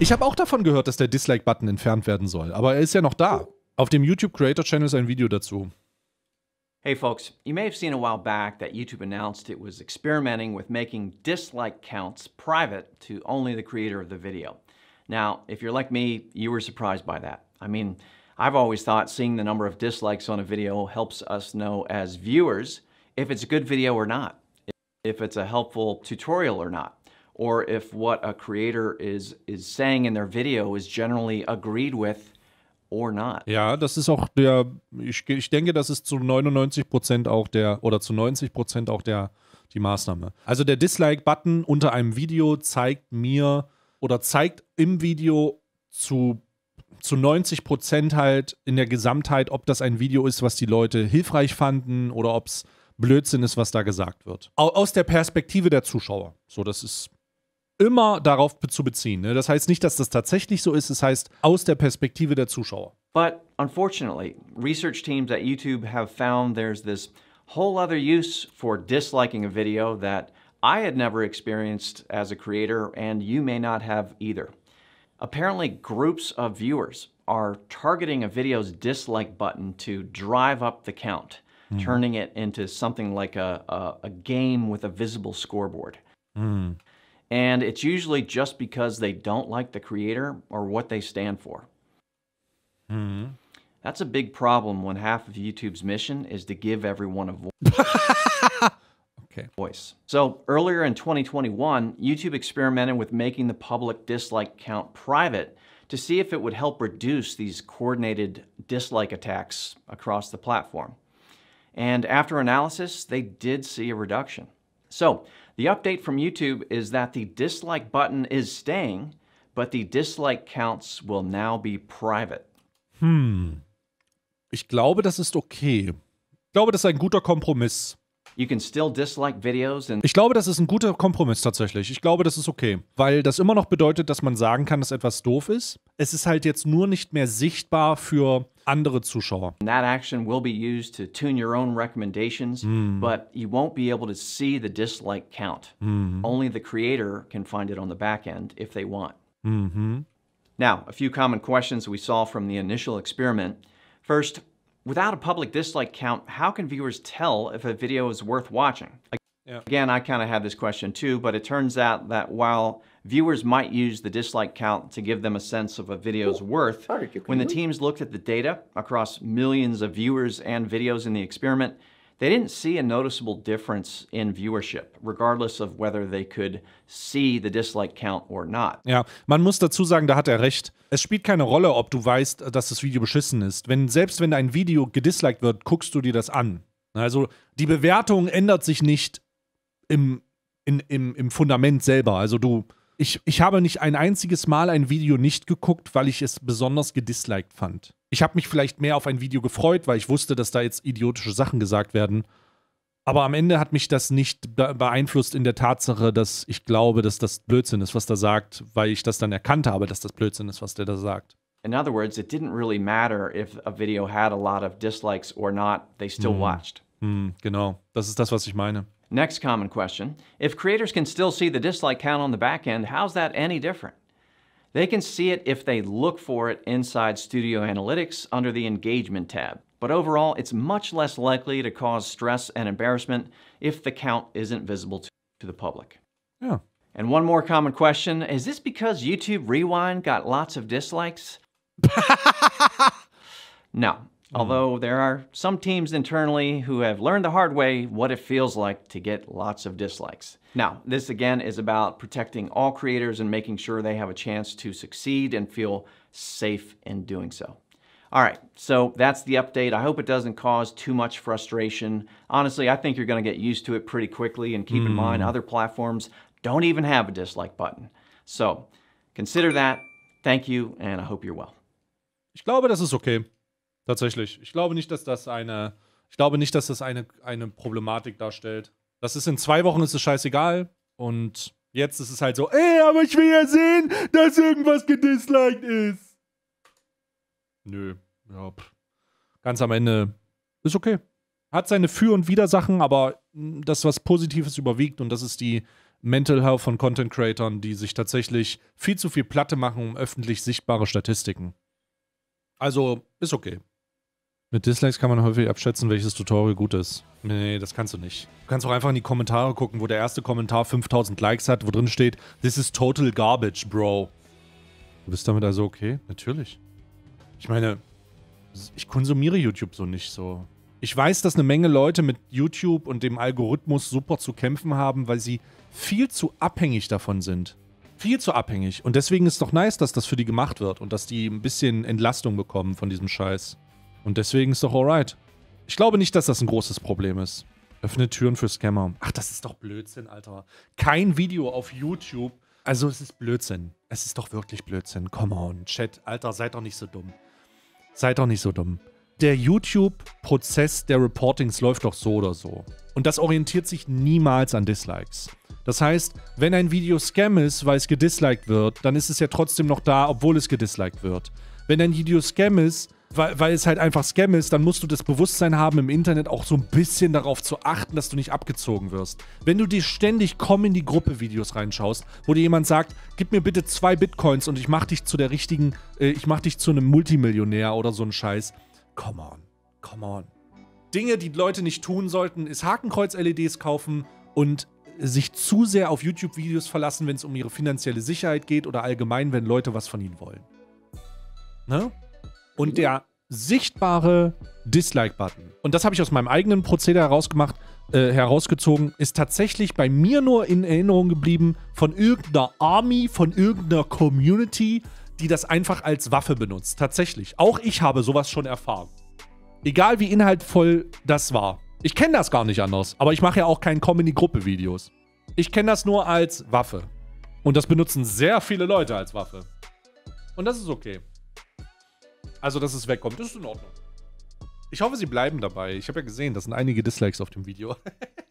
Ich habe auch davon gehört, dass der Dislike-Button entfernt werden soll, aber er ist ja noch da. Auf dem YouTube Creator Channel ist ein Video dazu. Hey folks, you may have seen a while back that YouTube announced it was experimenting with making dislike counts private to only the creator of the video. Now, if you're like me, you were surprised by that. I mean, I've always thought seeing the number of dislikes on a video helps us know as viewers if it's a good video or not, if it's a helpful tutorial or not. or if what a creator is, is saying in their video is generally agreed with or not. Ja, das ist auch der, ich, ich denke, das ist zu 99 Prozent auch der, oder zu 90 Prozent auch der, die Maßnahme. Also der Dislike-Button unter einem Video zeigt mir oder zeigt im Video zu zu 90 Prozent halt in der Gesamtheit, ob das ein Video ist, was die Leute hilfreich fanden oder ob es Blödsinn ist, was da gesagt wird. Aus der Perspektive der Zuschauer. So, das ist immer darauf zu beziehen. Ne? Das heißt nicht, dass das tatsächlich so ist, es das heißt aus der Perspektive der Zuschauer. But unfortunately, research teams at YouTube have found there's this whole other use for disliking a video that I had never experienced as a creator and you may not have either. Apparently, groups of viewers are targeting a video's dislike button to drive up the count, mm. turning it into something like a, a, a, game with a visible scoreboard. Mm and it's usually just because they don't like the creator or what they stand for. Mm-hmm. That's a big problem when half of YouTube's mission is to give everyone a voice. okay. Voice. So earlier in 2021, YouTube experimented with making the public dislike count private to see if it would help reduce these coordinated dislike attacks across the platform. And after analysis, they did see a reduction. So The update from YouTube is that the dislike button is staying, but the dislike counts will now be private. Hm. Ich glaube, das ist okay. Ich glaube, das ist ein guter Kompromiss. You can still dislike videos and ich glaube, das ist ein guter Kompromiss tatsächlich. Ich glaube, das ist okay. Weil das immer noch bedeutet, dass man sagen kann, dass etwas doof ist. Es ist halt jetzt nur nicht mehr sichtbar für andere Zuschauer. That action will be used to tune your own recommendations, mm. but you won't be able to see the dislike count. Mm. Only the creator can find it on the back end if they want. Mm -hmm. Now, a few common questions we saw from the initial experiment. First, without a public dislike count, how can viewers tell if a video is worth watching? Yeah. Again, I kind of had this question too, but it turns out that while viewers might use the dislike count to give them a sense of a video's cool. worth, when the teams looked at the data across millions of viewers and videos in the experiment, they didn't see a noticeable difference in viewership, regardless of whether they could see the dislike count or not. Ja, man muss dazu sagen, da hat er recht. Es spielt keine Rolle, ob du weißt, dass das Video beschissen ist. Wenn, selbst wenn ein Video gedisliked wird, guckst du dir das an. Also die Bewertung ändert sich nicht im, in, im, im Fundament selber. Also du, ich, ich habe nicht ein einziges Mal ein Video nicht geguckt, weil ich es besonders gedisliked fand. Ich habe mich vielleicht mehr auf ein Video gefreut, weil ich wusste, dass da jetzt idiotische Sachen gesagt werden. Aber am Ende hat mich das nicht beeinflusst in der Tatsache, dass ich glaube, dass das Blödsinn ist, was der sagt, weil ich das dann erkannt habe, dass das Blödsinn ist, was der da sagt. In other words, it didn't really matter if a video had a lot of dislikes or not, they still mm. watched. Mm, genau, das ist das, was ich meine. Next common question, if creators can still see the dislike count on the back end, how's that any different? They can see it if they look for it inside Studio Analytics under the Engagement tab. But overall, it's much less likely to cause stress and embarrassment if the count isn't visible to the public. Yeah. And one more common question, is this because YouTube Rewind got lots of dislikes? no, Hmm. Although there are some teams internally who have learned the hard way what it feels like to get lots of dislikes. Now, this again is about protecting all creators and making sure they have a chance to succeed and feel safe in doing so. All right, so that's the update. I hope it doesn't cause too much frustration. Honestly, I think you're gonna get used to it pretty quickly and keep mm. in mind hmm. other platforms don't even have a dislike button. So consider that. Thank you, and I hope you're well. Ich glaube, das ist okay. Tatsächlich. Ich glaube nicht, dass das eine, ich glaube nicht, dass das eine, eine Problematik darstellt. Das ist in zwei Wochen ist es scheißegal. Und jetzt ist es halt so, ey, aber ich will ja sehen, dass irgendwas gedisliked ist. Nö. Ja, pff. Ganz am Ende ist okay. Hat seine Für- und Widersachen, aber das, was Positives überwiegt, und das ist die Mental Health von Content Creatern, die sich tatsächlich viel zu viel Platte machen um öffentlich sichtbare Statistiken. Also ist okay. Mit Dislikes kann man häufig abschätzen, welches Tutorial gut ist. Nee, das kannst du nicht. Du kannst auch einfach in die Kommentare gucken, wo der erste Kommentar 5000 Likes hat, wo drin steht, this is total garbage, bro. Du bist damit also okay? Natürlich. Ich meine, ich konsumiere YouTube so nicht so. Ich weiß, dass eine Menge Leute mit YouTube und dem Algorithmus super zu kämpfen haben, weil sie viel zu abhängig davon sind. Viel zu abhängig. Und deswegen ist es doch nice, dass das für die gemacht wird und dass die ein bisschen Entlastung bekommen von diesem Scheiß. Und deswegen ist doch alright. Ich glaube nicht, dass das ein großes Problem ist. Öffne Türen für Scammer. Ach, das ist doch Blödsinn, Alter. Kein Video auf YouTube. Also es ist Blödsinn. Es ist doch wirklich Blödsinn. Come on, Chat. Alter, seid doch nicht so dumm. Seid doch nicht so dumm. Der YouTube-Prozess der Reportings läuft doch so oder so. Und das orientiert sich niemals an Dislikes. Das heißt, wenn ein Video Scam ist, weil es gedisliked wird, dann ist es ja trotzdem noch da, obwohl es gedisliked wird. Wenn ein Video Scam ist, weil, weil es halt einfach Scam ist, dann musst du das Bewusstsein haben, im Internet auch so ein bisschen darauf zu achten, dass du nicht abgezogen wirst. Wenn du dir ständig komm in die Gruppe Videos reinschaust, wo dir jemand sagt, gib mir bitte zwei Bitcoins und ich mach dich zu der richtigen, äh, ich mach dich zu einem Multimillionär oder so ein Scheiß. Come on, come on. Dinge, die Leute nicht tun sollten, ist Hakenkreuz-LEDs kaufen und sich zu sehr auf YouTube-Videos verlassen, wenn es um ihre finanzielle Sicherheit geht oder allgemein, wenn Leute was von ihnen wollen. Ne? und der sichtbare Dislike-Button. Und das habe ich aus meinem eigenen Prozedere herausgemacht, äh, herausgezogen, ist tatsächlich bei mir nur in Erinnerung geblieben von irgendeiner Army, von irgendeiner Community, die das einfach als Waffe benutzt. Tatsächlich. Auch ich habe sowas schon erfahren. Egal wie inhaltvoll das war. Ich kenne das gar nicht anders, aber ich mache ja auch kein Comedy-Gruppe-Videos. Ich kenne das nur als Waffe. Und das benutzen sehr viele Leute als Waffe. Und das ist okay. Also, dass es wegkommt, ist in Ordnung. Ich hoffe, sie bleiben dabei. Ich habe ja gesehen, das sind einige Dislikes auf dem Video.